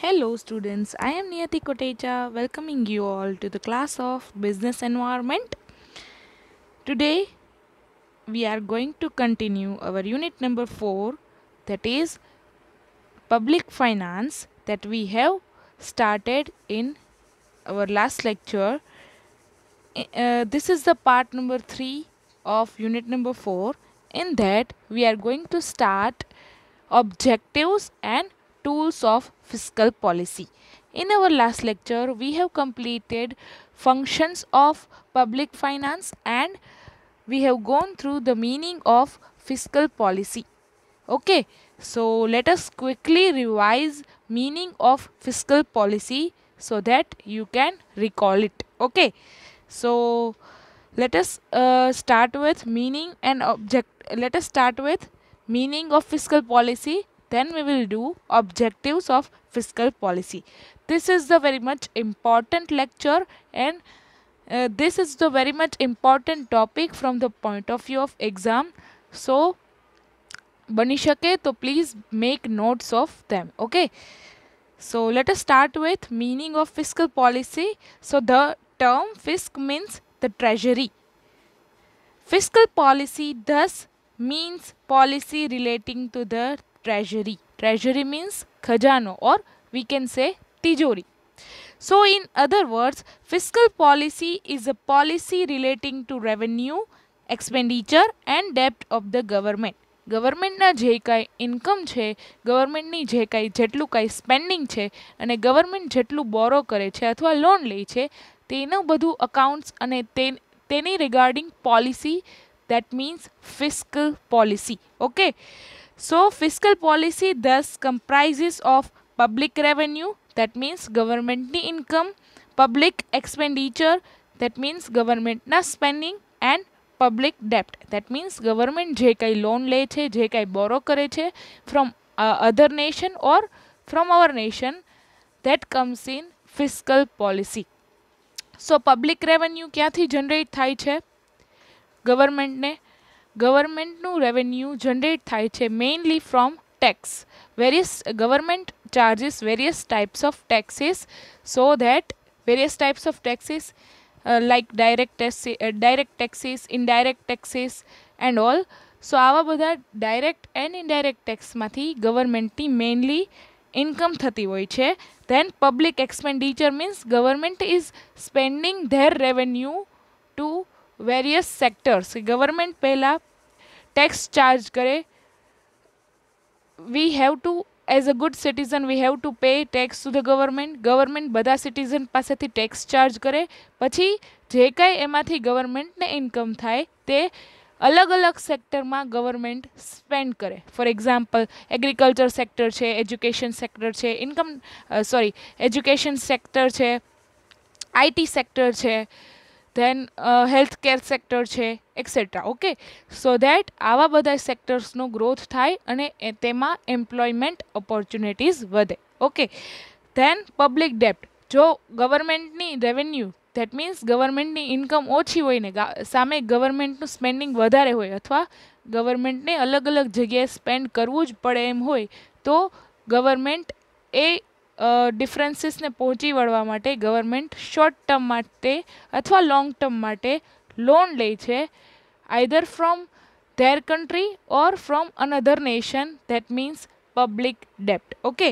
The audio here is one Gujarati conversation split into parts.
Hello students, I am Niyati Kotecha welcoming you all to the class of Business Environment. Today we are going to continue our unit number 4 that is Public Finance that we have started in our last lecture. Uh, this is the part number 3 of unit number 4. In that we are going to start objectives and tools of fiscal policy. In our last lecture, we have completed functions of public finance and we have gone through the meaning of fiscal policy. Okay, so let us quickly revise meaning of fiscal policy so that you can recall it. Okay, so let us uh, start with meaning and object. Let us start with meaning of fiscal policy then we will do objectives of fiscal policy this is the very much important lecture and uh, this is the very much important topic from the point of view of exam so banishake to please make notes of them okay so let us start with meaning of fiscal policy so the term fisc means the treasury fiscal policy thus means policy relating to the treasury treasury means khajano or we can say tijori so in other words fiscal policy is a policy relating to revenue expenditure and debt of the government government na je kai income che government ni je kai jetlu kai spending che ane government jetlu borrow kare che athwa loan le che teno badhu accounts ane ten teni regarding policy that means fiscal policy okay So fiscal policy thus comprises of public revenue that means governmentની income, public expenditure that means ગવર્મેન્ટના spending and પબ્લિક ડેપ્ટ દેટ મીન્સ ગવર્મેન્ટ જે કાંઈ લોન લે છે જે કાંઈ બોરો કરે છે from other nation or from our nation that comes in fiscal policy so public revenue ક્યાંથી જનરેટ થાય છે ગવર્મેન્ટને ગવર્મેન્ટનું રેવન્યુ જનરેટ થાય છે mainly from tax various government charges various types of taxes so that various types of taxes like direct taxi direct taxes indirect taxes and all so આવા બધા ડાયરેક્ટ એન્ડ ઇનડાયરેક્ટ ટેક્સમાંથી ગવર્મેન્ટની મેઇનલી ઇન્કમ થતી હોય છે then public expenditure means government is spending their revenue to various sectors government પહેલાં ટેક્સ ચાર્જ કરે we have to as a good citizen we have to pay tax to the government government બધા સિટીઝન પાસેથી ટેક્સ ચાર્જ કરે પછી જે કાંઈ એમાંથી ગવર્મેન્ટને ઇન્કમ થાય તે અલગ અલગ સેક્ટરમાં ગવર્મેન્ટ સ્પેન્ડ કરે ફોર એક્ઝામ્પલ એગ્રીકલ્ચર સેક્ટર છે એજ્યુકેશન સેક્ટર છે ઇન્કમ સોરી એજ્યુકેશન સેક્ટર છે આઈટી સેક્ટર છે ધેન હેલ્થ કેર સેક્ટર છે એક્સેટ્રા ઓકે સો દેટ આવા બધા સેક્ટર્સનો ગ્રોથ થાય અને તેમાં એમ્પ્લોયમેન્ટ ઓપોર્ચ્યુનિટીઝ વધે ઓકે ધેન પબ્લિક ડેપ્ટ જો ગવર્મેન્ટની રેવન્યુ ધેટ મીન્સ ગવર્મેન્ટની ઇન્કમ ઓછી હોય ને સામે ગવર્મેન્ટનું સ્પેન્ડિંગ વધારે હોય અથવા ગવર્મેન્ટને અલગ અલગ જગ્યાએ સ્પેન્ડ કરવું જ પડે એમ હોય તો ગવર્મેન્ટ એ ડિફરન્સીસને પહોંચી વળવા માટે ગવર્મેન્ટ શોર્ટ ટર્મ માટે અથવા લોંગ ટર્મ માટે લોન લે છે either from their country or from another nation that means public ડેપ્ટ okay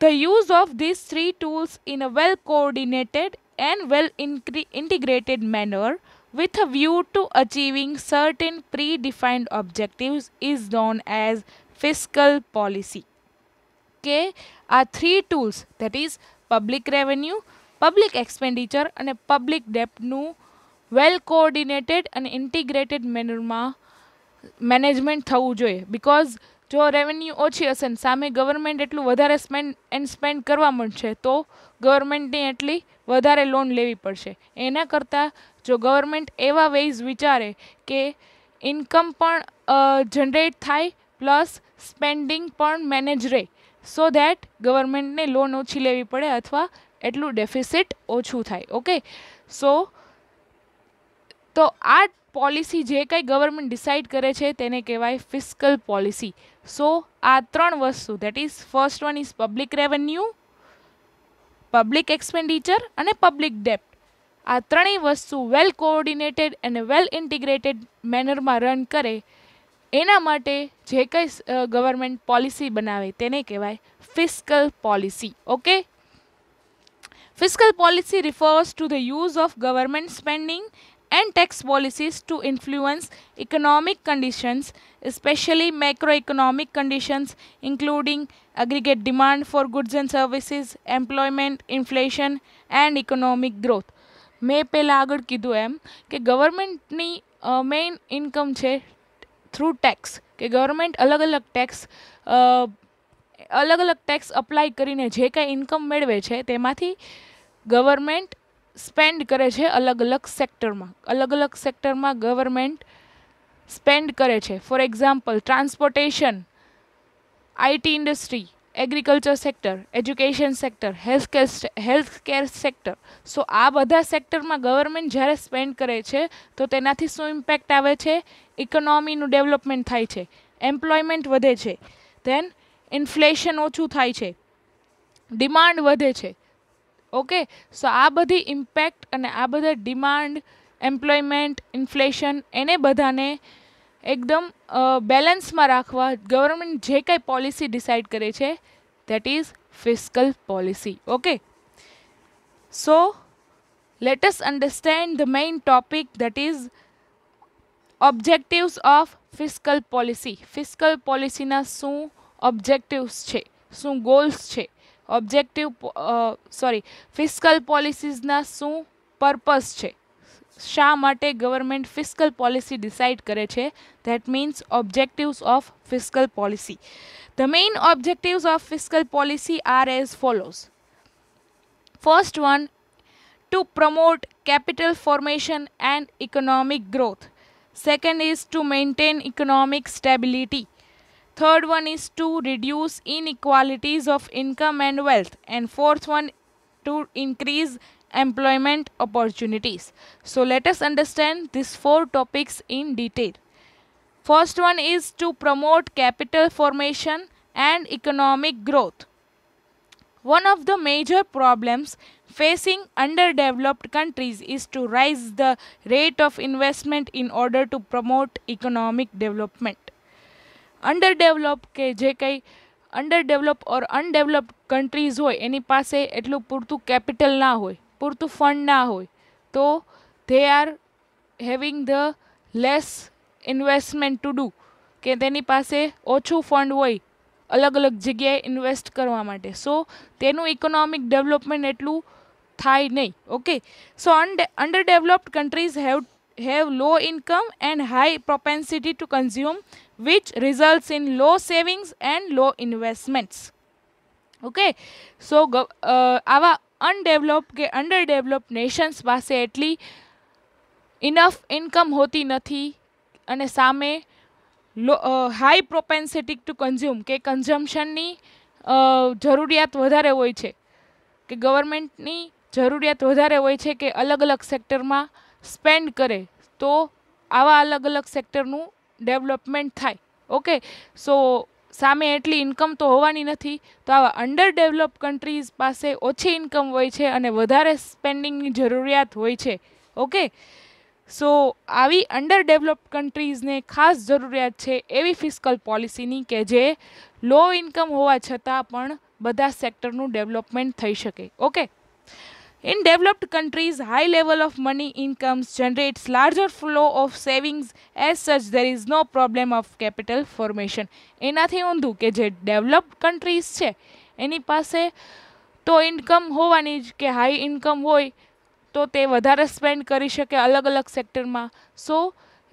the use of this three tools in a well coordinated and well ઇન્ક્રી integrated manner with view to to achieving certain predefined objectives is known as fiscal policy કે આ three tools that is public revenue public expenditure અને પબ્લિક ડેપ્ટનું વેલ કોઓર્ડિનેટેડ અને ઇન્ટિગ્રેટેડ મેનરમાં મેનેજમેન્ટ થવું જોઈએ બિકોઝ જો રેવન્યુ ઓછી હશે ને સામે ગવર્મેન્ટ એટલું વધારે સ્પેન્ડ એન્ડ સ્પેન્ડ કરવા મળશે તો ગવર્મેન્ટની એટલી વધારે લોન લેવી પડશે એના કરતાં જો ગવર્મેન્ટ એવા વેઝ વિચારે કે ઇન્કમ પણ જનરેટ થાય પ્લસ સ્પેન્ડિંગ પણ મેનેજ રહે સો ધેટ ગવર્મેન્ટને લોન ઓછી લેવી પડે અથવા એટલું ડેફિસિટ ઓછું થાય ઓકે સો તો આ પોલિસી જે કંઈ ગવર્મેન્ટ ડિસાઇડ કરે છે તેને કહેવાય ફિસ્કલ પોલિસી સો આ ત્રણ વસ્તુ that is first one is public revenue public expenditure અને પબ્લિક ડેપ્ટ આ ત્રણેય વસ્તુ વેલ કોઓર્ડિનેટેડ અને વેલ ઇન્ટિગ્રેટેડ મેનરમાં રન કરે એના માટે જે કંઈ ગવર્મેન્ટ પોલિસી બનાવે તેને કહેવાય fiscal policy okay fiscal policy refers to the use of government spending and tax policies to influence economic conditions, especially macroeconomic conditions including aggregate demand for goods and services, employment, inflation and economic growth. મેં પહેલાં આગળ કીધું એમ કે ગવર્મેન્ટની મેઇન ઇન્કમ છે થ્રુ ટેક્સ કે ગવર્મેન્ટ અલગ અલગ ટેક્સ અલગ અલગ ટેક્સ અપ્લાય કરીને જે કાંઈ ઇન્કમ મેળવે છે તેમાંથી ગવર્મેન્ટ સ્પેન્ડ કરે છે અલગ અલગ સેક્ટરમાં અલગ અલગ સેક્ટરમાં ગવર્મેન્ટ સ્પેન્ડ કરે છે for example transportation IT industry agriculture sector education sector healthcare health care sector so આ બધા સેક્ટરમાં ગવર્મેન્ટ જ્યારે સ્પેન્ડ કરે છે તો તેનાથી શું ઇમ્પેક્ટ આવે છે ઇકોનોમીનું ડેવલપમેન્ટ થાય છે એમ્પ્લોયમેન્ટ વધે છે ધેન ઇન્ફ્લેશન ઓછું થાય છે ડિમાન્ડ વધે છે ઓકે સો આ બધી ઇમ્પેક્ટ અને આ બધા ડિમાન્ડ એમ્પ્લોયમેન્ટ ઇન્ફ્લેશન એને બધાને એકદમ બેલેન્સમાં રાખવા ગવર્મેન્ટ જે કંઈ પોલિસી ડિસાઇડ કરે છે that is fiscal policy okay so let us understand the main topic that objectives of fiscal policy fiscal પોલિસીના શું ઓબ્જેક્ટિવ્સ છે શું ગોલ્સ છે ઓબ્જેક્ટિવ સોરી ફિસ્કલ પોલિસીઝના શું પર્પસ છે શા માટે ગવર્મેન્ટ ફિસ્કલ પોલિસી ડિસાઇડ કરે છે that means objectives of fiscal policy the main objectives of fiscal policy are as follows first one to promote capital formation and economic growth. Second is to maintain economic stability. Third one is to reduce inequalities of income and wealth. And fourth one to increase employment opportunities. So let us understand these four topics in detail. First one is to promote capital formation and economic growth. One of the major problems facing underdeveloped countries is to raise the rate of investment in order to promote economic development. Underdeveloped કે જે કંઈ અંડરડેવલપ ઓર અનડેવલપ કન્ટ્રીઝ હોય એની પાસે એટલું પૂરતું કેપિટલ ના હોય પૂરતું ફંડ ના હોય તો they are having the less investment to do કે તેની પાસે ઓછું ફંડ હોય અલગ અલગ જગ્યાએ ઇન્વેસ્ટ કરવા માટે સો તેનું ઇકોનોમિક ડેવલપમેન્ટ એટલું થાય નહીં okay so underdeveloped countries have have low income and high propensity to consume which results in low savings and low investments okay so આવા અનડેવલપ કે અંડર ડેવલપ નેશન્સ પાસે એટલી ઇનફ ઇન્કમ હોતી નથી અને સામે low high propensity to consume કે કન્ઝમ્પશનની જરૂરિયાત વધારે હોય છે કે ગવર્મેન્ટની જરૂરિયાત વધારે હોય છે કે અલગ અલગ સેક્ટરમાં સ્પેન્ડ કરે તો આવા અલગ અલગ સેક્ટરનું ડેવલપમેન્ટ થાય ઓકે સો સામે એટલી ઇન્કમ તો હોવાની નથી તો આવા અંડર ડેવલપ કન્ટ્રીઝ પાસે ઓછી ઇન્કમ હોય છે અને વધારે સ્પેન્ડિંગની જરૂરિયાત હોય છે ઓકે સો આવી અંડર ડેવલપ કન્ટ્રીઝને ખાસ જરૂરિયાત છે એવી ફિસ્કલ પોલિસીની કે જે લો ઇન્કમ હોવા છતાં પણ બધા સેક્ટરનું ડેવલપમેન્ટ થઈ શકે okay In developed countries, high level of money incomes generates larger flow of savings. As such, there is no problem of capital formation. એનાથી ઊંધું કે જે ડેવલપ્ડ કન્ટ્રીઝ છે એની પાસે તો ઇન્કમ હોવાની જ કે હાઈ ઇન્કમ હોય તો તે વધારે સ્પેન્ડ કરી શકે અલગ અલગ સેક્ટરમાં સો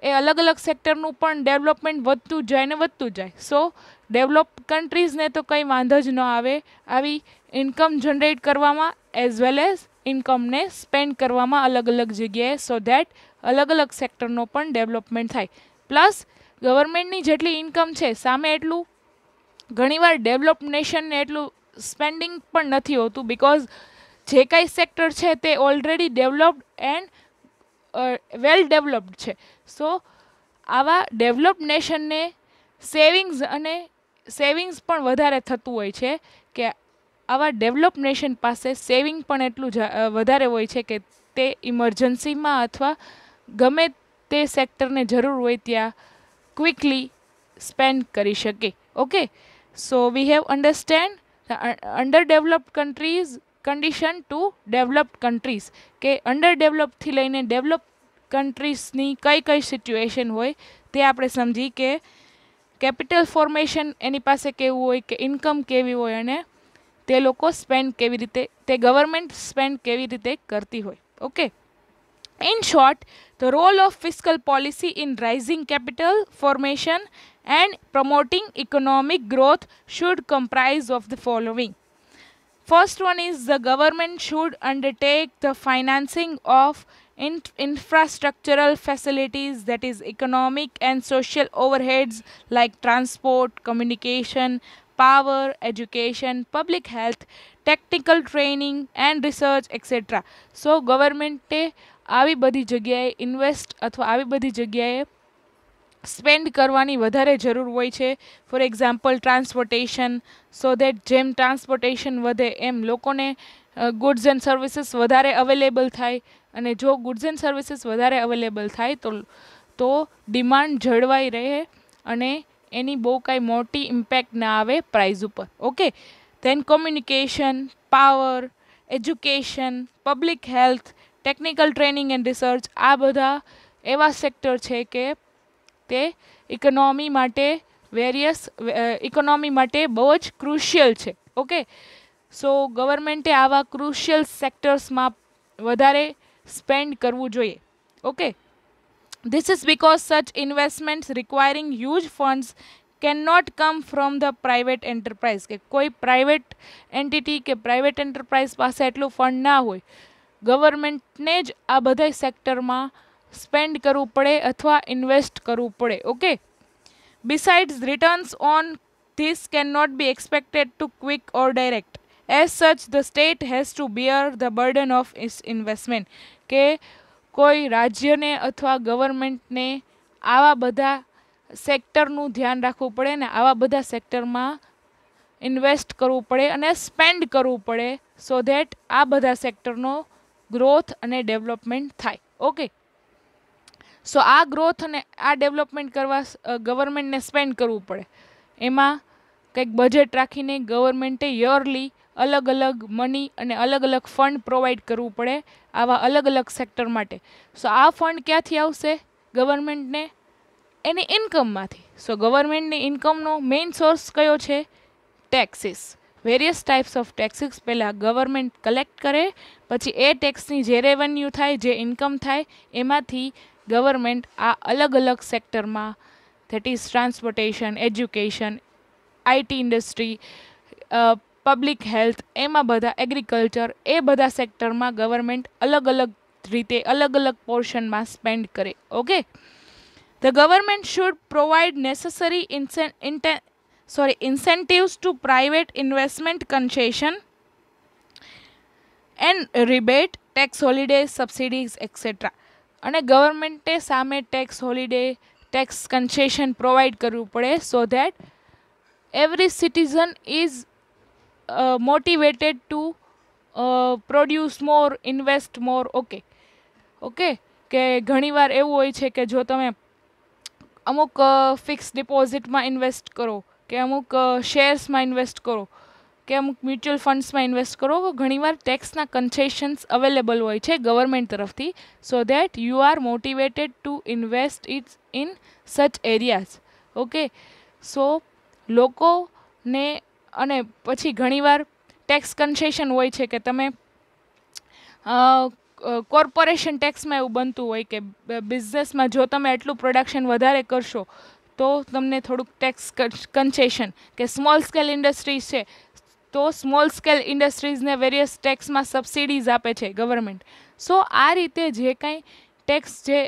એ અલગ અલગ સેક્ટરનું પણ ડેવલપમેન્ટ વધતું જાય ને વધતું જાય સો ડેવલપ કન્ટ્રીઝને તો કંઈ વાંધો જ ન આવે આવી ઇન્કમ જનરેટ કરવામાં એઝ વેલ એઝ ઇન્કમને સ્પેન્ડ કરવામાં અલગ અલગ જગ્યાએ સો ધેટ અલગ અલગ સેક્ટરનો પણ ડેવલપમેન્ટ થાય પ્લસ ગવર્મેન્ટની જેટલી ઇન્કમ છે સામે એટલું ઘણીવાર ડેવલપ નેશનને એટલું સ્પેન્ડિંગ પણ નથી હોતું બિકોઝ જે કાંઈ સેક્ટર છે તે already developed and well developed છે સો આવા ડેવલપ નેશનને સેવિંગ્સ અને સેવિંગ્સ પણ વધારે થતું હોય છે કે આવા ડેવલપ નેશન પાસે સેવિંગ પણ એટલું જ વધારે હોય છે કે તે ઇમરજન્સીમાં અથવા ગમે તે સેક્ટરને જરૂર હોય ત્યાં ક્વિકલી સ્પેન્ડ કરી શકે okay so we have understand underdeveloped countries condition to developed countries કે અંડર ડેવલપથી લઈને ડેવલપ કન્ટ્રીઝની કઈ કઈ સિચ્યુએશન હોય તે આપણે સમજી કે કેપિટલ ફોર્મેશન એની પાસે કેવું હોય કે ઇન્કમ કેવી હોય અને તે લોકો સ્પેન્ડ કેવી રીતે તે ગવર્મેન્ટ સ્પેન્ડ કેવી રીતે કરતી હોય okay in short the role of fiscal policy in raising capital formation and promoting economic growth should comprise of the following First one is the government should undertake the financing of in infrastructural facilities that is economic and social overheads like transport, communication, power, education, public health, technical training and research etcetera so ગવર્મેન્ટે આવી બધી જગ્યાએ ઇન્વેસ્ટ અથવા આવી બધી જગ્યાએ સ્પેન્ડ કરવાની વધારે જરૂર હોય છે for example transportation so that જેમ ટ્રાન્સપોર્ટેશન વધે એમ લોકોને ગુડ્સ એન્ડ સર્વિસીસ વધારે અવેલેબલ થાય અને જો ગુડ્સ એન્ડ સર્વિસીસ વધારે અવેલેબલ થાય તો તો ડિમાન્ડ જળવાઈ રહે અને એની બહુ કાંઈ મોટી ઇમ્પેક્ટ ના આવે પ્રાઇઝ ઉપર okay then communication power education public health technical training and research આ બધા એવા સેક્ટર છે કે તે ઇકોનોમી માટે વેરિયસ ઇકોનોમી માટે બહુ જ ક્રુશિયલ છે ઓકે સો ગવર્મેન્ટે આવા ક્રુશિયલ સેક્ટર્સમાં વધારે સ્પેન્ડ કરવું જોઈએ okay This is because such investments requiring huge funds cannot come from the private enterprise. के कोई private entity के private enterprise पास ऐतलू fund ना हुए, government ने ज अबधे sector मा spend करूं पड़े अथवा invest करूं पड़े. Okay. Besides, returns on this cannot be expected to quick or direct. As such, the state has to bear the burden of its investment. के okay. કોઈ રાજ્યને અથવા ગવર્મેન્ટને આવા બધા સેક્ટરનું ધ્યાન રાખવું પડે ને આવા બધા સેક્ટરમાં ઇન્વેસ્ટ કરવું પડે અને સ્પેન્ડ કરવું પડે સો ધેટ આ બધા સેક્ટરનો ગ્રોથ અને ડેવલપમેન્ટ થાય ઓકે સો આ ગ્રોથ અને આ ડેવલપમેન્ટ કરવા ગવર્મેન્ટને સ્પેન્ડ કરવું પડે એમાં કંઈક બજેટ રાખીને ગવર્મેન્ટે યરલી અલગ અલગ મની અને અલગ અલગ ફંડ પ્રોવાઈડ કરવું પડે આવા અલગ અલગ સેક્ટર માટે સો આ ફંડ ક્યાંથી આવશે ગવર્મેન્ટને એની ઇન્કમમાંથી સો ગવર્મેન્ટની ઇન્કમનો મેઇન સોર્સ કયો છે taxes various types of taxes પહેલાં ગવર્મેન્ટ કલેક્ટ કરે પછી એ ટેક્સની જે રેવન્યુ થાય જે ઇન્કમ થાય એમાંથી ગવર્મેન્ટ આ અલગ અલગ સેક્ટરમાં that is transportation education IT industry public health એમાં બધા એગ્રીકલ્ચર એ બધા સેક્ટરમાં ગવર્મેન્ટ અલગ અલગ રીતે અલગ અલગ પોર્શનમાં સ્પેન્ડ કરે okay the government should provide necessary sorry incentives to private investment concession and rebate tax holiday subsidies etcetera અને ગવર્મેન્ટે સામે tax holiday tax concession provide કરવું પડે so that every citizen is motivated to produce more invest more okay okay કે ઘણીવાર એવું હોય છે કે જો તમે અમુક ફિક્સ ડિપોઝિટમાં ઇન્વેસ્ટ કરો કે અમુક શેર્સમાં ઇન્વેસ્ટ કરો કે અમુક મ્યુચ્યુઅલ ફંડ્સમાં ઇન્વેસ્ટ કરો ઘણીવાર ટેક્સના કન્સેશન્સ અવેલેબલ હોય છે ગવર્મેન્ટ તરફથી so that you are motivated to invest it's in such areas okay so લોકોને અને પછી ઘણીવાર ટેક્સ કન્સેશન હોય છે કે તમે કોર્પોરેશન ટેક્સમાં એવું બનતું હોય કે બિઝનેસમાં જો તમે એટલું પ્રોડક્શન વધારે કરશો તો તમને થોડુંક ટેક્સ કન્સેશન કે સ્મોલ સ્કેલ ઇન્ડસ્ટ્રીઝ છે તો સ્મોલ સ્કેલ ઇન્ડસ્ટ્રીઝને વેરિયસ ટેક્સમાં સબસિડીઝ આપે છે ગવર્મેન્ટ સો આ રીતે જે કાંઈ ટેક્સ જે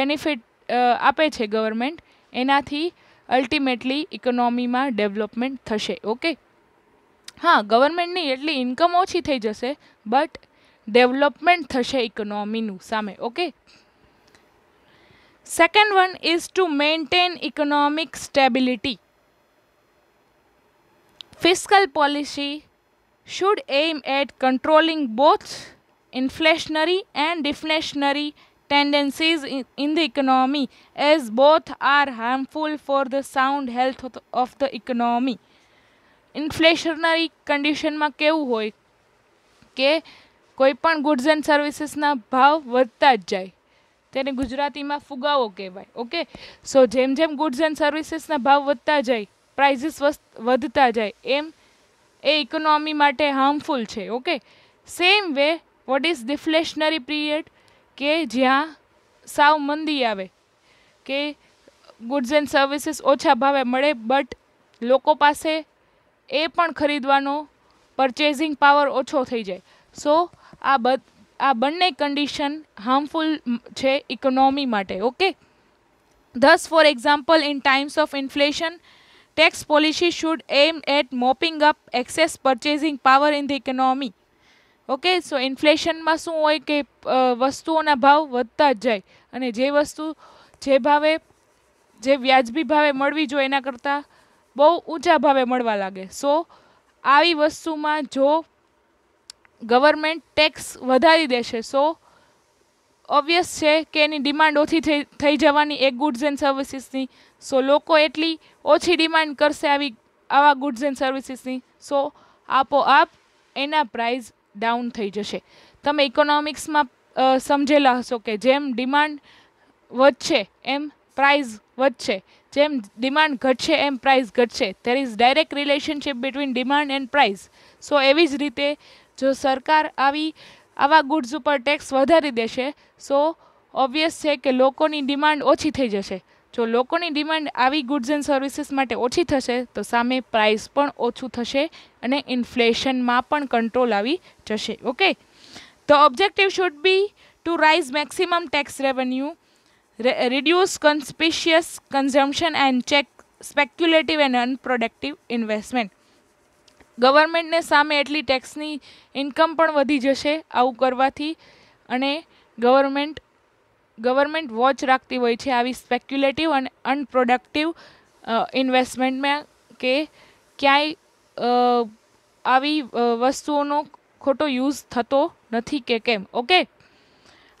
બેનિફિટ આપે છે ગવર્મેન્ટ એનાથી અલ્ટિમેટલી ઇકોનોમીમાં ડેવલપમેન્ટ થશે ઓકે હા ગવર્મેન્ટની એટલી ઇન્કમ ઓછી થઈ જશે બટ ડેવલપમેન્ટ થશે ઇકોનોમીનું સામે okay second one is to maintain economic stability fiscal policy should aim at controlling both inflationary and deflationary tendencies in, in the economy as both are harmful for the sound health of the economy inflationary કન્ડિશનમાં કેવું હોય કે કોઈ પણ ગુડ્સ એન્ડ સર્વિસીસના ભાવ વધતા જ જાય તેને ગુજરાતીમાં ફુગાવો કહેવાય ઓકે સો જેમ જેમ ગુડ્સ એન્ડ સર્વિસીસના ભાવ વધતા જાય પ્રાઇઝિસ વધતા જાય એમ એ ઇકોનોમી માટે હાર્મફુલ છે okay same way what is deflationary period કે જ્યાં સાવ મંદી આવે કે ગુડ્સ એન્ડ સર્વિસીસ ઓછા ભાવે મળે બટ લોકો પાસે એ પણ ખરીદવાનો પરચેઝિંગ પાવર ઓછો થઈ જાય સો આ બ આ બંને કન્ડિશન હાર્મફુલ છે ઇકોનોમી માટે okay thus for example in times of inflation tax policy should aim at mopping up excess purchasing power in the economy okay so ઇન્ફ્લેશનમાં શું હોય કે વસ્તુઓના ભાવ વધતા જ જાય અને જે વસ્તુ જે ભાવે જે વ્યાજબી ભાવે મળવી જોઈએ એના કરતાં બહુ ઊંચા ભાવે મળવા લાગે સો આવી વસ્તુમાં જો ગવર્મેન્ટ ટેક્સ વધારી દેશે સો ઓબ્વિયસ છે કે એની ડિમાન્ડ ઓછી થઈ થઈ જવાની એક ગુડ્સ એન્ડ સર્વિસીસની સો લોકો એટલી ઓછી ડિમાન્ડ કરશે આવી આવા ગુડ્સ એન્ડ સર્વિસીસની સો આપોઆપ એના પ્રાઇઝ ડાઉન થઈ જશે તમે ઇકોનોમિક્સમાં સમજેલા હશો કે જેમ ડિમાન્ડ વધશે એમ પ્રાઇઝ વધશે જેમ ડિમાન્ડ ઘટશે એમ પ્રાઇઝ ઘટશે there is direct relationship between demand and price so એવી જ રીતે જો સરકાર આવી આવા ગુડ્સ ઉપર ટેક્સ વધારી દેશે સો ઓબ્વિયસ છે કે લોકોની ડિમાન્ડ ઓછી થઈ જશે જો લોકોની ડિમાન્ડ આવી ગુડ્સ એન્ડ સર્વિસીસ માટે ઓછી થશે તો સામે પ્રાઇસ પણ ઓછું થશે અને ઇન્ફ્લેશનમાં પણ કંટ્રોલ આવી જશે ઓકે તો objective should be to raise maximum tax revenue reduce conspicuous consumption and check speculative and unproductive investment ગવર્મેન્ટને સામે એટલી ટેક્સની ઇન્કમ પણ વધી જશે આવું કરવાથી અને ગવર્મેન્ટ ગવર્મેન્ટ વોચ રાખતી હોય છે આવી સ્પેક્યુલેટિવ અને અનપ્રોડક્ટિવ ઇન્વેસ્ટમેન્ટમાં કે ક્યાંય આવી વસ્તુઓનો ખોટો યુઝ થતો નથી કે કેમ okay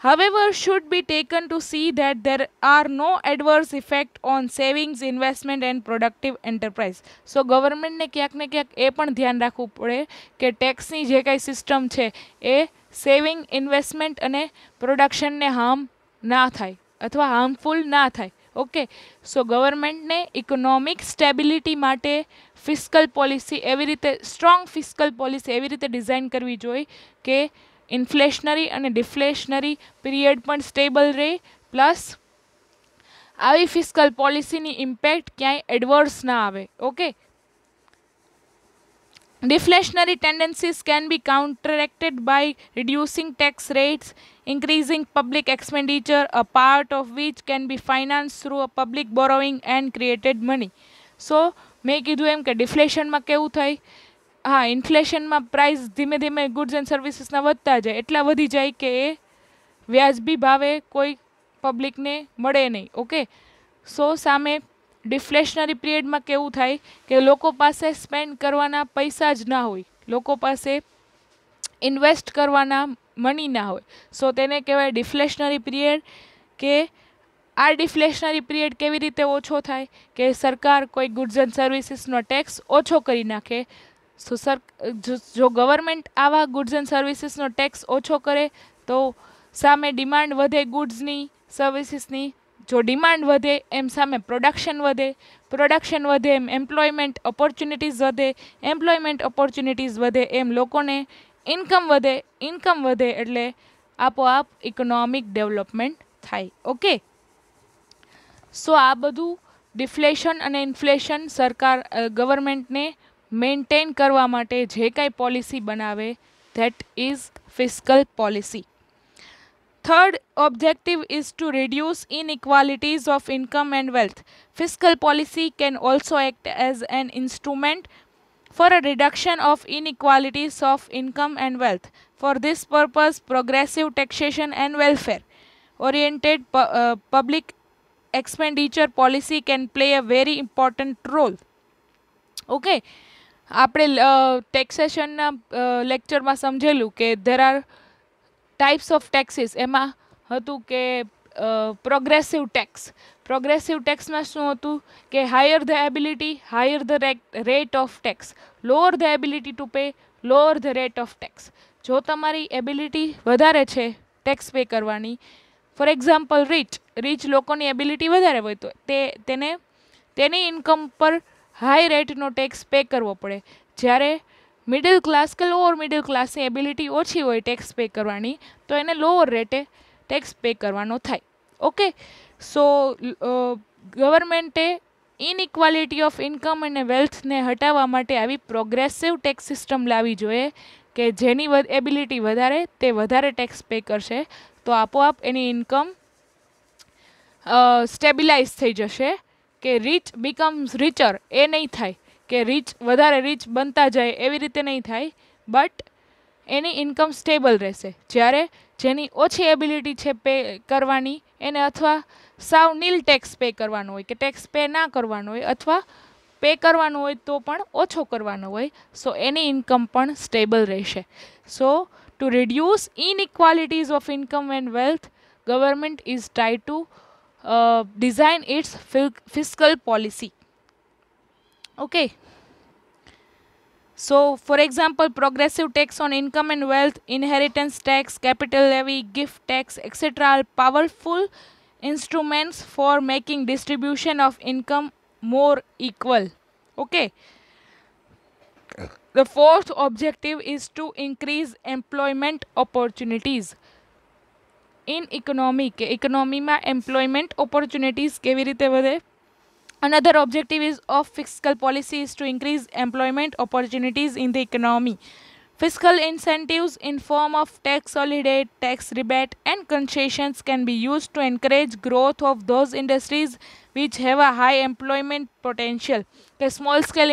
however should be taken to see that there are no adverse effect on savings investment and productive enterprise so ગવર્મેન્ટને ક્યાંક ને ક્યાંક એ પણ ધ્યાન રાખવું પડે કે ટેક્સની જે કાંઈ સિસ્ટમ છે એ સેવિંગ ઇન્વેસ્ટમેન્ટ અને પ્રોડક્શનને હાર્મ ના થાય અથવા હાર્મફુલ ના થાય ઓકે સો ગવર્મેન્ટને ઇકોનોમિક સ્ટેબિલિટી માટે ફિસ્કલ પોલિસી એવી રીતે સ્ટ્રોંગ ફિસ્કલ પોલિસી એવી રીતે ડિઝાઇન કરવી જોઈએ કે ઇન્ફ્લેશનરી અને ડિફ્લેશનરી પીરિયડ પણ સ્ટેબલ રહે પ્લસ આવી ફિસ્કલ પોલિસીની ઇમ્પેક્ટ ક્યાંય એડવર્સ ના આવે okay Deflationary tendencies can be counteracted by reducing tax rates, increasing public expenditure, a part of which can be financed through a public borrowing and created money. So મેં કીધું એમ કે ડિફ્લેશનમાં કેવું થાય હા ઇન્ફ્લેશનમાં પ્રાઇસ ધીમે ધીમે ગુડ્સ એન્ડ સર્વિસીસના વધતા જાય એટલા વધી જાય કે એ વ્યાજબી ભાવે કોઈ પબ્લિકને મળે નહીં ઓકે સો સામે ડિફ્લેશનરી પિરિયડમાં કેવું થાય કે લોકો પાસે સ્પેન્ડ કરવાના પૈસા જ ના હોય લોકો પાસે ઇન્વેસ્ટ કરવાના મની ના હોય સો તેને કહેવાય ડિફ્લેશનરી પિરિયડ કે આ ડિફ્લેશનરી પિરિયડ કેવી રીતે ઓછો થાય કે સરકાર કોઈ ગુડ્સ એન્ડ સર્વિસીસનો ટેક્સ ઓછો કરી નાખે સો સર જો ગવર્મેન્ટ આવા ગુડ્સ એન્ડ સર્વિસીસનો ટેક્સ ઓછો કરે તો સામે ડિમાન્ડ વધે ગુડ્સની સર્વિસીસની જો ડિમાન્ડ વધે એમ સામે પ્રોડક્શન વધે પ્રોડક્શન વધે એમ એમ્પ્લોયમેન્ટ ઓપોર્ચ્યુનિટીઝ વધે એમ્પ્લોયમેન્ટ ઓપોર્ચ્યુનિટીઝ વધે એમ લોકોને ઇન્કમ વધે ઇન્કમ વધે એટલે આપોઆપ ઇકોનોમિક ડેવલપમેન્ટ થાય ઓકે સો આ બધું ડિફ્લેશન અને ઇન્ફ્લેશન સરકાર ગવર્મેન્ટને મેન્ટેન કરવા માટે જે કાંઈ પોલિસી બનાવે that is fiscal policy Third objective is to reduce inequalities of income and wealth. Fiscal policy can also act as an instrument for a reduction of inequalities of income and wealth. For this purpose, progressive taxation and welfare oriented pu uh, public expenditure policy can play a very important role. Okay, આપણે ટેક્સેશનના uh, લેક્ચરમાં uh, સમજેલું કે there are types of taxes એમાં હતું કે પ્રોગ્રેસિવ ટેક્સ પ્રોગ્રેસિવ ટેક્સમાં શું હતું કે higher the ability higher the rate of tax lower the ability to pay lower the rate of tax જો તમારી એબિલિટી વધારે છે ટેક્સ પે કરવાની ફોર એક્ઝામ્પલ રીચ રીચ લોકોની એબિલિટી વધારે હોય તો તે તેને તેની ઇન્કમ પર હાઈ રેટનો ટેક્સ પે કરવો પડે જ્યારે મિડલ ક્લાસ કે લોઅર મિડલ ક્લાસની એબિલિટી ઓછી હોય ટેક્સ પે કરવાની તો એને લોઅર રેટે ટેક્સ પે કરવાનો થાય ઓકે સો ગવર્મેન્ટે ઇનઇક્વાલિટી ઓફ ઇન્કમ અને વેલ્થને હટાવવા માટે આવી પ્રોગ્રેસિવ ટેક્સ સિસ્ટમ લાવવી જોઈએ કે જેની એબિલિટી વધારે તે વધારે ટેક્સ પે કરશે તો આપોઆપ એની ઇન્કમ સ્ટેબિલાઇઝ થઈ જશે કે રીચ બીકમ્સ રિચર એ નહીં થાય કે રીચ વધારે રીચ બનતા જાય એવી રીતે નહીં થાય બટ એની ઇન્કમ સ્ટેબલ રહેશે જ્યારે જેની ઓછી એબિલિટી છે પે કરવાની એને અથવા સાવ નીલ ટેક્સ પે કરવાનો હોય કે ટેક્સ પે ના કરવાનો હોય અથવા પે કરવાનો હોય તો પણ ઓછો કરવાનો હોય સો એની ઇન્કમ પણ સ્ટેબલ રહેશે so to reduce inequalities of income and wealth government is try to design its fiscal policy okay so for example progressive tax on income and wealth inheritance tax capital levy gift tax etc are powerful instruments for making distribution of income more equal okay the fourth objective is to increase employment opportunities in economic. Economy ma employment opportunities કેવી રીતે Another objective is of fiscal policy is to increase employment opportunities in the economy. Fiscal incentives in form of tax holiday, tax rebate and concessions can be used to encourage growth of those industries which have a high employment potential કે small scale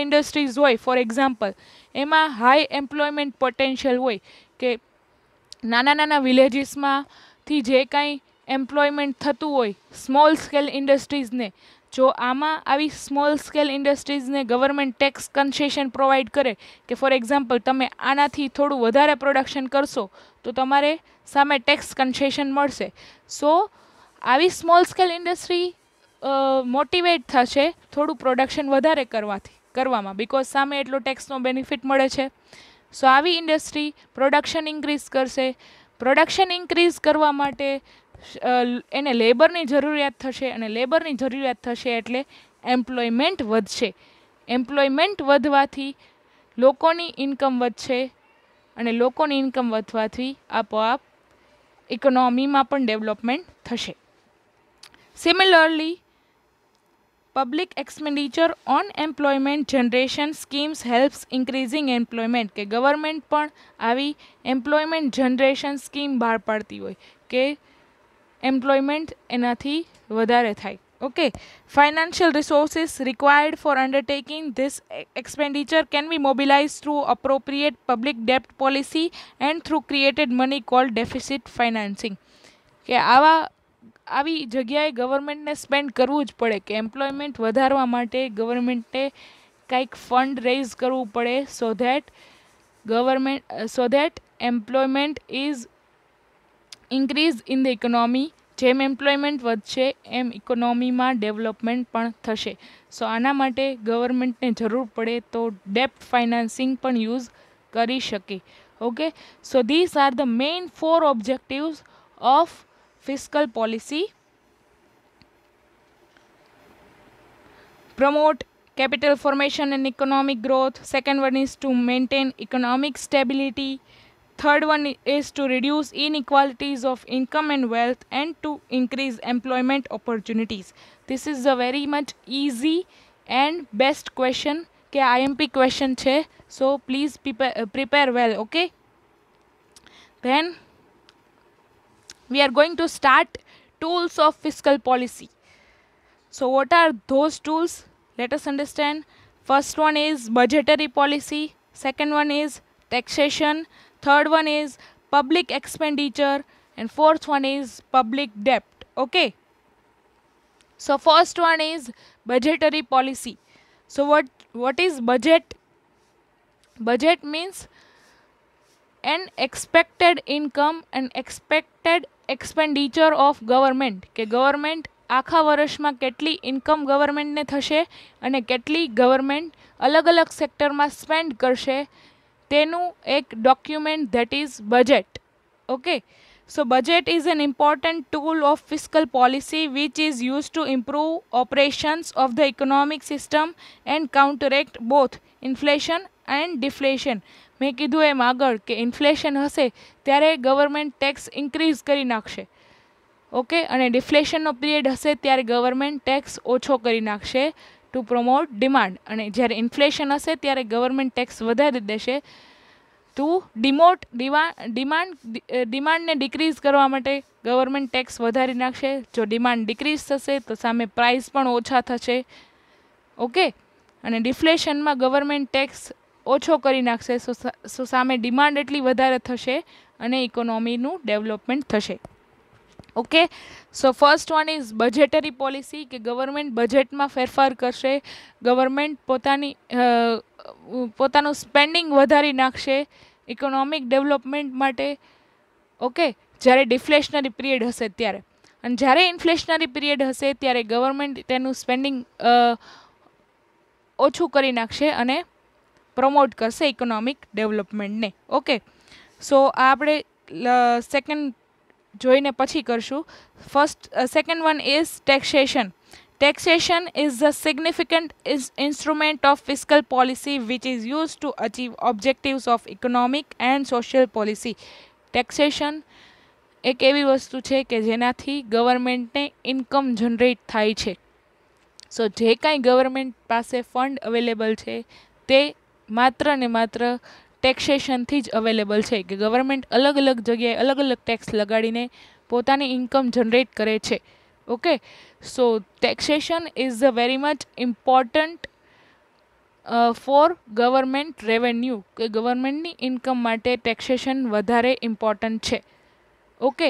way, for example, example એમાં હાઈ એમ્પ્લોયમેન્ટ પોટેન્શિયલ હોય Nana nana નાના વિલેજીસમાંથી જે employment thatu થતું Small-scale industries ne. જો આમાં આવી સ્મોલ સ્કેલ ઇન્ડસ્ટ્રીઝને ગવર્મેન્ટ ટેક્સ કન્સેશન પ્રોવાઈડ કરે કે ફોર એક્ઝામ્પલ તમે આનાથી થોડું વધારે પ્રોડક્શન કરશો તો તમારે સામે ટેક્સ કન્સેશન મળશે સો આવી સ્મોલ સ્કેલ ઇન્ડસ્ટ્રી મોટિવેટ થશે થોડું પ્રોડક્શન વધારે કરવાથી કરવામાં બિકોઝ સામે એટલો ટેક્સનો બેનિફિટ મળે છે સો આવી ઇન્ડસ્ટ્રી પ્રોડક્શન ઇન્ક્રીઝ કરશે પ્રોડક્શન ઇન્ક્રીઝ કરવા માટે એને લેબરની જરૂરિયાત થશે અને લેબરની જરૂરિયાત થશે એટલે એમ્પ્લોયમેન્ટ વધશે એમ્પ્લોયમેન્ટ વધવાથી લોકોની ઇન્કમ વધશે અને લોકોની ઇન્કમ વધવાથી આપોઆપ ઇકોનોમીમાં પણ ડેવલપમેન્ટ થશે similarly public expenditure on employment generation schemes helps increasing employment કે ગવર્મેન્ટ પણ આવી એમ્પ્લોયમેન્ટ જનરેશન સ્કીમ બહાર પાડતી હોય કે એમ્પ્લોયમેન્ટ એનાથી વધારે થાય okay financial resources required for undertaking this expenditure can be mobilise through appropriate public ડેપ્ટ policy and through created money call deficit financing કે આવા આવી જગ્યાએ ગવર્મેન્ટને સ્પેન્ડ કરવું જ પડે કે એમ્પ્લોયમેન્ટ વધારવા માટે ગવર્મેન્ટે કંઈક ફંડ રેઇઝ કરવું પડે so that government so that employment is increase in the economy જેમ એમ્પ્લોયમેન્ટ વધશે એમ ઇકોનોમીમાં ડેવલપમેન્ટ પણ થશે સો આના માટે ગવર્મેન્ટને જરૂર પડે તો ડેપ્ટ ફાઇનાન્સિંગ પણ યુઝ કરી શકે okay so this are the main four objectives of fiscal policy promote capital formation and economic growth second one is to maintain economic stability Third one is to reduce inequalities of income and wealth and to increase employment opportunities. This is a very much easy and best question IMP question question છે so please prepare well. Okay. Then we are going to start tools of fiscal policy. So what are those tools? Let us understand. First one is budgetary policy. Second one is taxation third one is public expenditure and fourth one is public debt okay so first one is budgetary policy so what what is budget budget means an expected income and expected expenditure of government કે ગવર્મેન્ટ આખા વર્ષમાં કેટલી ઇન્કમ ગવર્મેન્ટને થશે અને કેટલી ગવર્મેન્ટ અલગ અલગ સેક્ટરમાં સ્પેન્ડ કરશે તેનું એક document that is budget okay so budget is an important tool of fiscal policy which is use to improve operations of the economic system and counteract both inflation and deflation મેં કીધું એમ આગળ કે ઇન્ફ્લેશન હશે ત્યારે ગવર્મેન્ટ ટેક્સ ઇન્ક્રીઝ કરી નાખશે ઓકે અને ડિફ્લેશનનો પીરિયડ હશે ત્યારે ગવર્મેન્ટ ટેક્સ ઓછો કરી નાખશે ટુ પ્રમોટ ડિમાન્ડ અને જ્યારે ઇન્ફ્લેશન હશે ત્યારે ગવર્મેન્ટ ટેક્સ વધારી દેશે ટુ ડિમોટ ડિમાન્ડ ડિમાન્ડને ડિક્રીઝ કરવા માટે ગવર્મેન્ટ ટેક્સ વધારી નાખશે જો ડિમાન્ડ ડિક્રીઝ થશે તો સામે પ્રાઇસ પણ ઓછા થશે ઓકે અને ડિફ્લેશનમાં ગવર્મેન્ટ ટેક્સ ઓછો કરી નાખશે સો સામે ડિમાન્ડ એટલી વધારે થશે અને ઇકોનોમીનું ડેવલપમેન્ટ થશે okay so first one is budgetary policy કે ગવર્મેન્ટ બજેટમાં ફેરફાર કરશે ગવર્મેન્ટ પોતાની પોતાનું સ્પેન્ડિંગ વધારી નાખશે ઇકોનોમિક ડેવલપમેન્ટ માટે ઓકે જ્યારે ડિફ્લેશનરી પીરિયડ હશે ત્યારે અને જ્યારે ઇન્ફ્લેશનરી પીરિયડ હશે ત્યારે ગવર્મેન્ટ તેનું સ્પેન્ડિંગ ઓછું કરી નાખશે અને પ્રમોટ કરશે ઇકોનોમિક ડેવલપમેન્ટને ઓકે સો આ આપણે સેકન્ડ જોઈને પછી કરશું first second one is taxation taxation is the significant instrument of fiscal policy which is use to achieve objectives of economic and social policy taxation એક એવી વસ્તુ છે કે જેનાથી ગવર્મેન્ટને ઇન્કમ જનરેટ થાય છે સો જે કાંઈ ગવર્મેન્ટ પાસે ફંડ અવેલેબલ છે તે માત્ર ને માત્ર ટેક્સેશનથી જ અવેલેબલ છે કે ગવર્મેન્ટ અલગ અલગ જગ્યાએ અલગ અલગ ટેક્સ લગાડીને પોતાની ઇન્કમ જનરેટ કરે છે okay so taxation is a very much important for government revenue કે ગવર્મેન્ટની ઇન્કમ માટે ટેક્સેશન વધારે ઇમ્પોર્ટન્ટ છે ઓકે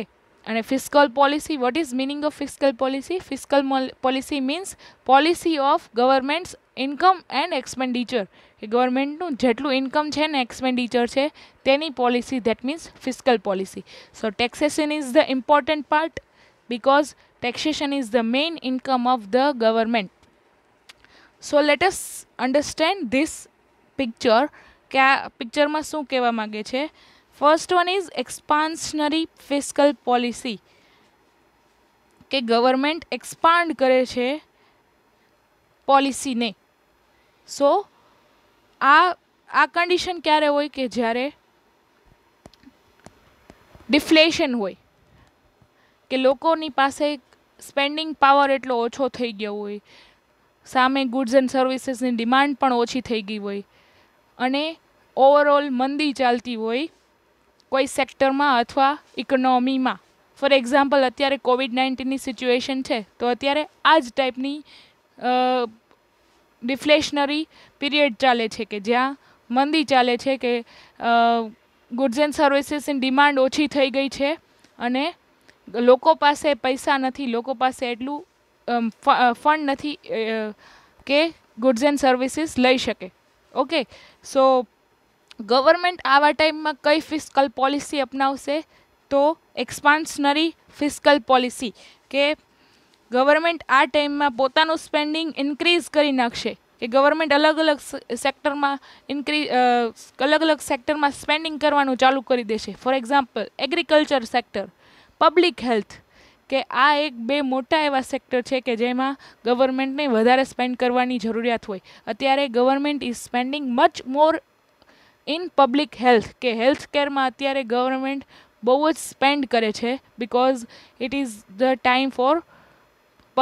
અને fiscal policy what is meaning of fiscal policy fiscal policy means policy of government's income and expenditure કે ગવર્મેન્ટનું જેટલું ઇન્કમ છે ને એક્સપેન્ડિચર છે તેની policy that means fiscal policy so taxation is the important part because taxation is the main income of the government so let So let this picture કે આ પિક્ચરમાં શું કહેવા માગે છે first one is expansionary fiscal policy કે ગવર્મેન્ટ એક્સપાન્ડ કરે છે પોલિસીને સો આ આ કન્ડિશન ક્યારે હોય કે જ્યારે ડિફ્લેશન હોય કે લોકોની પાસે સ્પેન્ડિંગ પાવર એટલો ઓછો થઈ ગયો હોય સામે ગુડ્સ એન્ડ સર્વિસીસની ડિમાન્ડ પણ ઓછી થઈ ગઈ હોય અને ઓવરઓલ મંદી ચાલતી હોય કોઈ સેક્ટરમાં અથવા ઇકોનોમીમાં ફોર એક્ઝામ્પલ અત્યારે કોવિડ નાઇન્ટીનની સિચ્યુએશન છે તો અત્યારે આ જ ટાઈપની ડિફ્લેશનરી પીરિયડ ચાલે છે કે જ્યાં મંદી ચાલે છે કે ગુડ્સ એન્ડ સર્વિસીસની ડિમાન્ડ ઓછી થઈ ગઈ છે અને લોકો પાસે પૈસા નથી લોકો પાસે એટલું ફંડ નથી કે ગુડ્સ એન્ડ સર્વિસીસ લઈ શકે ઓકે સો ગવર્મેન્ટ આવા ટાઈમમાં કઈ ફિસ્કલ પોલિસી અપનાવશે તો એક્સપાન્શનરી ફિસ્કલ પોલિસી કે ગવર્મેન્ટ આ ટાઈમમાં પોતાનું સ્પેન્ડિંગ ઇન્ક્રીઝ કરી નાખશે કે ગવર્મેન્ટ અલગ અલગ સેક્ટરમાં ઇન્ક્રી અલગ અલગ સેક્ટરમાં સ્પેન્ડિંગ કરવાનું ચાલુ કરી દેશે for example agriculture sector public health કે આ એક બે મોટા એવા સેક્ટર છે કે જેમાં ગવર્મેન્ટને વધારે સ્પેન્ડ કરવાની જરૂરિયાત હોય અત્યારે government is spending much more in public health કે હેલ્થ કેરમાં અત્યારે ગવર્મેન્ટ બહુ જ સ્પેન્ડ કરે છે because it is the time for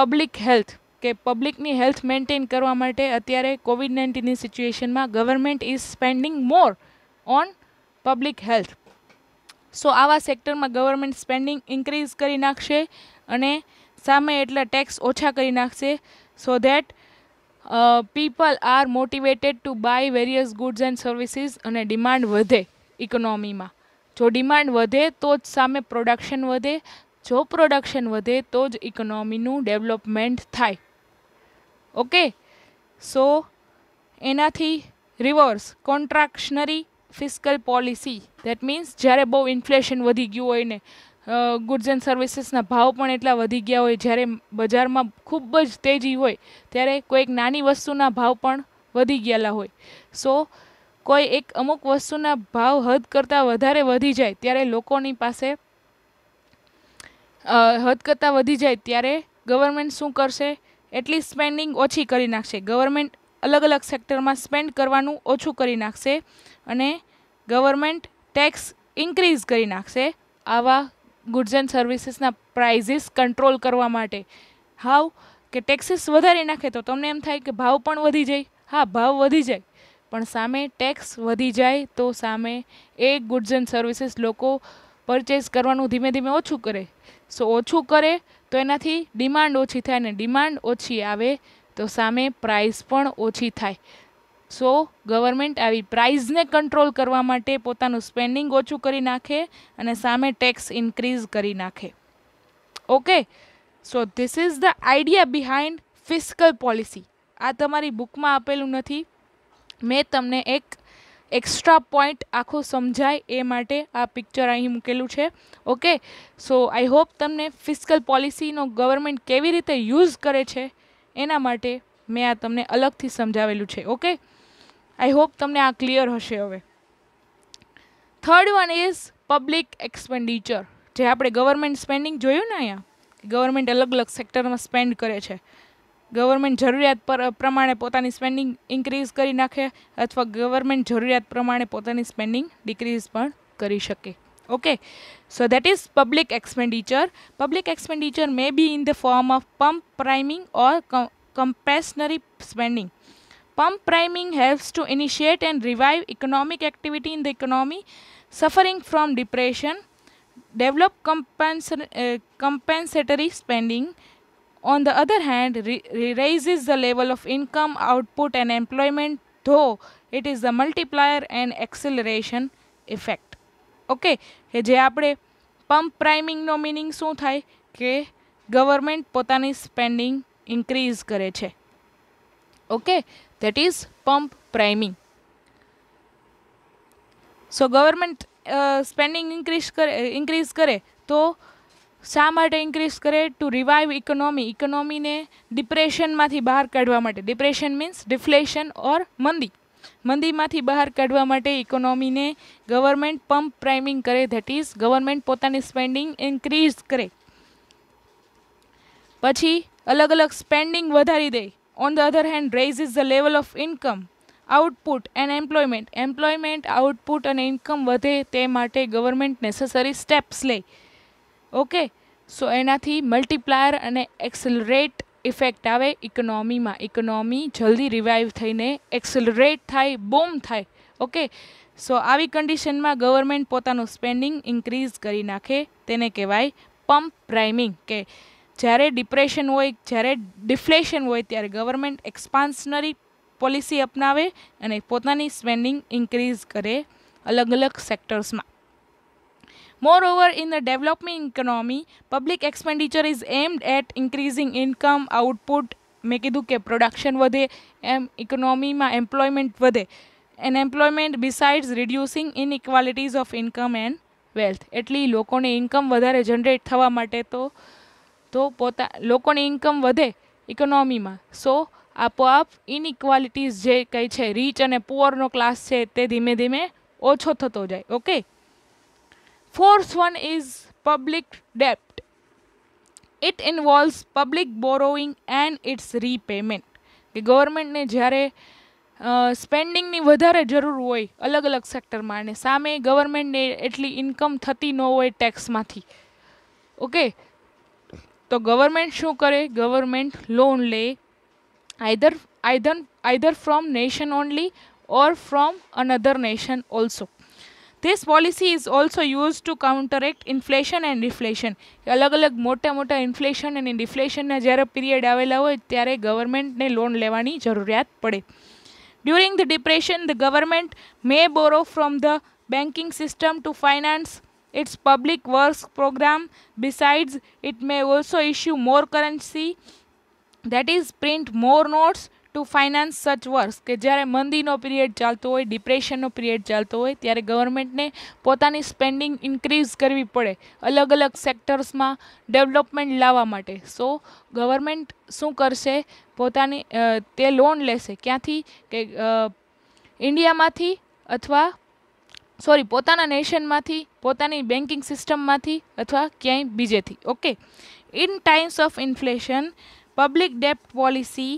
public health કે પબ્લિકની હેલ્થ મેન્ટેન કરવા માટે અત્યારે કોવિડ નાઇન્ટીનની સિચ્યુએશનમાં government is spending more on public health so આવા સેક્ટરમાં ગવર્મેન્ટ સ્પેન્ડિંગ ઇન્ક્રીઝ કરી નાખશે અને સામે એટલા ટેક્સ ઓછા કરી નાખશે so that people are motivated to buy various goods and services અને ડિમાન્ડ વધે ઇકોનોમીમાં જો ડિમાન્ડ વધે તો જ સામે પ્રોડક્શન વધે જો પ્રોડક્શન વધે તો જ ઇકોનોમીનું ડેવલપમેન્ટ થાય ઓકે સો એનાથી reverse contractionary fiscal policy that means જ્યારે બહુ ઇન્ફ્લેશન વધી ગયું હોય ને ગુડ્સ એન્ડ સર્વિસીસના ભાવ પણ એટલા વધી ગયા હોય જ્યારે બજારમાં ખૂબ જ તેજી હોય ત્યારે કોઈક નાની વસ્તુના ભાવ પણ વધી ગયેલા હોય સો કોઈ એક અમુક વસ્તુના ભાવ હદ કરતાં વધારે વધી જાય ત્યારે લોકોની પાસે હદકતા વધી જાય ત્યારે ગવર્મેન્ટ શું કરશે એટલી સ્પેન્ડિંગ ઓછી કરી નાખશે ગવર્મેન્ટ અલગ અલગ સેક્ટરમાં સ્પેન્ડ કરવાનું ઓછું કરી નાખશે અને ગવર્મેન્ટ ટેક્સ ઇન્ક્રીઝ કરી નાખશે આવા ગુડ્સ એન્ડ સર્વિસીસના પ્રાઇઝીસ કંટ્રોલ કરવા માટે હાવ કે ટેક્સીસ વધારી નાખે તો તમને એમ થાય કે ભાવ પણ વધી જાય હા ભાવ વધી જાય પણ સામે ટેક્સ વધી જાય તો સામે એ ગુડ્સ એન્ડ સર્વિસીસ લોકો પરચેઝ કરવાનું ધીમે ધીમે ઓછું કરે સો ઓછું કરે તો એનાથી ડિમાન્ડ ઓછી થાય અને ડિમાન્ડ ઓછી આવે તો સામે પ્રાઇસ પણ ઓછી થાય સો ગવર્મેન્ટ આવી પ્રાઇઝને કંટ્રોલ કરવા માટે પોતાનું સ્પેન્ડિંગ ઓછું કરી નાખે અને સામે ટેક્સ ઇન્ક્રીઝ કરી નાખે okay so this is the idea behind fiscal policy આ તમારી બુકમાં આપેલું નથી મેં તમને એક એક્સ્ટ્રા પોઈન્ટ આખો સમજાય એ માટે આ પિક્ચર અહીં મૂકેલું છે ઓકે સો આઈ હોપ તમને ફિસ્કલ પોલિસીનો ગવર્મેન્ટ કેવી રીતે યુઝ કરે છે એના માટે મેં આ તમને અલગથી સમજાવેલું છે ઓકે આઈ હોપ તમને આ ક્લિયર હશે હવે third one is public expenditure જે આપણે ગવર્મેન્ટ સ્પેન્ડિંગ જોયું ને અહીંયા ગવર્મેન્ટ અલગ અલગ સેક્ટરમાં સ્પેન્ડ કરે છે गवर्नमेंट जरूरत पर प्रमाणे પોતાની स्पेंडिंग इंक्रीज કરી નાખે અથવા ગવર્નમેન્ટ જરૂરત પ્રમાણે પોતાની સ્પેન્ડિંગ ડિક્રીઝ પણ કરી શકે okay so that is public expenditure public expenditure may be in the form of pump priming or compensatory spending pump priming helps to initiate and revive economic activity in the economy suffering from depression develop compens compensatory spending on the other hand, re raises the level of income, output and employment, though it is the multiplier and acceleration effect. Okay, ये जे आपडे pump priming no meaning so थाई, के government पोतानी spending increase करे Okay, that is pump priming. So, government uh, spending increase करे, increase करे, तो, શા માટે ઇન્ક્રીઝ કરે ટુ રિવાઇવ ઇકોનોમી ઇકોનોમીને ડિપ્રેશનમાંથી બહાર કાઢવા માટે ડિપ્રેશન મીન્સ ડિફ્લેશન ઓર મંદી મંદીમાંથી બહાર કાઢવા માટે ઇકોનોમીને ગવર્મેન્ટ પંપ પ્રાઇમિંગ કરે ધેટ ઇઝ ગવર્મેન્ટ પોતાની સ્પેન્ડિંગ ઇન્ક્રીઝ કરે પછી અલગ અલગ સ્પેન્ડિંગ વધારી દે on the other hand raise is the level of income output and employment employment output અને ઇન્કમ વધે તે માટે ગવર્મેન્ટ નેસેસરી સ્ટેપ્સ લે ઓકે સો એનાથી મલ્ટીપ્લાયર અને એક્સલરેટ ઇફેક્ટ આવે ઇકોનોમીમાં ઇકોનોમી જલ્દી રિવાઇવ થઈને એક્સલરેટ થાય બોમ થાય ઓકે સો આવી કન્ડિશનમાં ગવર્મેન્ટ પોતાનું સ્પેન્ડિંગ ઇન્ક્રીઝ કરી નાખે તેને કહેવાય પમ્પ પ્રાઇમિંગ કે જ્યારે ડિપ્રેશન હોય જ્યારે ડિફ્લેશન હોય ત્યારે ગવર્મેન્ટ એક્સપાન્શનરી પોલિસી અપનાવે અને પોતાની સ્પેન્ડિંગ ઇન્ક્રીઝ કરે અલગ અલગ સેક્ટર્સમાં Moreover, in the developing economy, public expenditure is aimed at increasing income, output, મેં કીધું કે પ્રોડક્શન વધે એમ ઇકોનોમીમાં એમ્પ્લોયમેન્ટ વધે and employment besides reducing in inequalities of income and wealth એટલી લોકોને ઇન્કમ વધારે જનરેટ થવા માટે તો તો પોતા લોકોને ઇન્કમ વધે ઇકોનોમીમાં સો આપોઆપ ઇનઇક્વાલિટીઝ જે કંઈ છે રીચ અને પુઅરનો ક્લાસ છે તે ધીમે ધીમે ઓછો થતો જાય okay Fourth one is public debt. It involves public borrowing and its repayment. કે ગવર્મેન્ટને જ્યારે સ્પેન્ડિંગની વધારે જરૂર હોય અલગ અલગ સેક્ટરમાં અને સામે ગવર્મેન્ટને એટલી ઇન્કમ થતી ન હોય ટેક્સમાંથી ઓકે તો ગવર્મેન્ટ શું કરે ગવર્મેન્ટ લોન લે either either either from nation only or from another nation also this policy is also used to counteract inflation and deflation. अलग अलग मोटा मोटा inflation and deflation ना जरा period आवेला हो त्यारे government ने loan लेवानी जरूरियत पड़े. During the depression, the government may borrow from the banking system to finance its public works program. Besides, it may also issue more currency, that is print more notes to finance such works કે જ્યારે મંદીનો પીરિયડ ચાલતો હોય ડિપ્રેશનનો પીરિયડ ચાલતો હોય ત્યારે ગવર્મેન્ટને પોતાની સ્પેન્ડિંગ ઇન્ક્રીઝ કરવી પડે અલગ અલગ સેક્ટર્સમાં ડેવલપમેન્ટ લાવવા માટે સો ગવર્મેન્ટ શું કરશે પોતાની તે લોન લેશે ક્યાંથી કે ઇન્ડિયામાંથી અથવા સોરી પોતાના નેશનમાંથી પોતાની બેન્કિંગ સિસ્ટમમાંથી અથવા ક્યાંય બીજેથી okay in times of inflation public ડેપ્ટ policy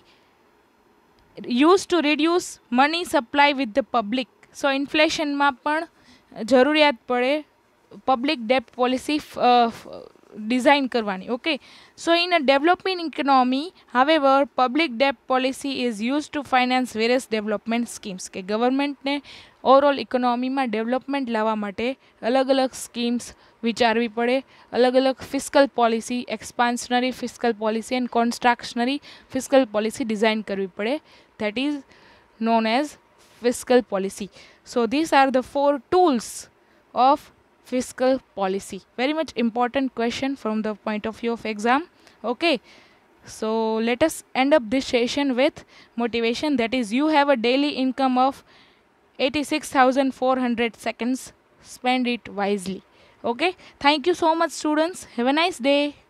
use to reduce money supply with the public so ઇન્ફ્લેશનમાં પણ જરૂરિયાત પડે પબ્લિક ડેપ્ટ પોલિસી ડિઝાઇન કરવાની okay so in a developing economy however public ડેપ્ટ policy is use to finance various development schemes કે ગવર્મેન્ટને ઓવરઓલ ઇકોનોમીમાં ડેવલપમેન્ટ લાવવા માટે અલગ અલગ સ્કીમ્સ વિચારવી પડે અલગ અલગ fiscal policy expansionary fiscal policy and contractionary fiscal policy design કરવી પડે that is known as fiscal policy so this are the four tools of fiscal policy very much important question from the point of view of exam okay so let us end up this session with motivation that is you have a daily income of 86400 seconds spend it wisely okay thank you so much students have a nice day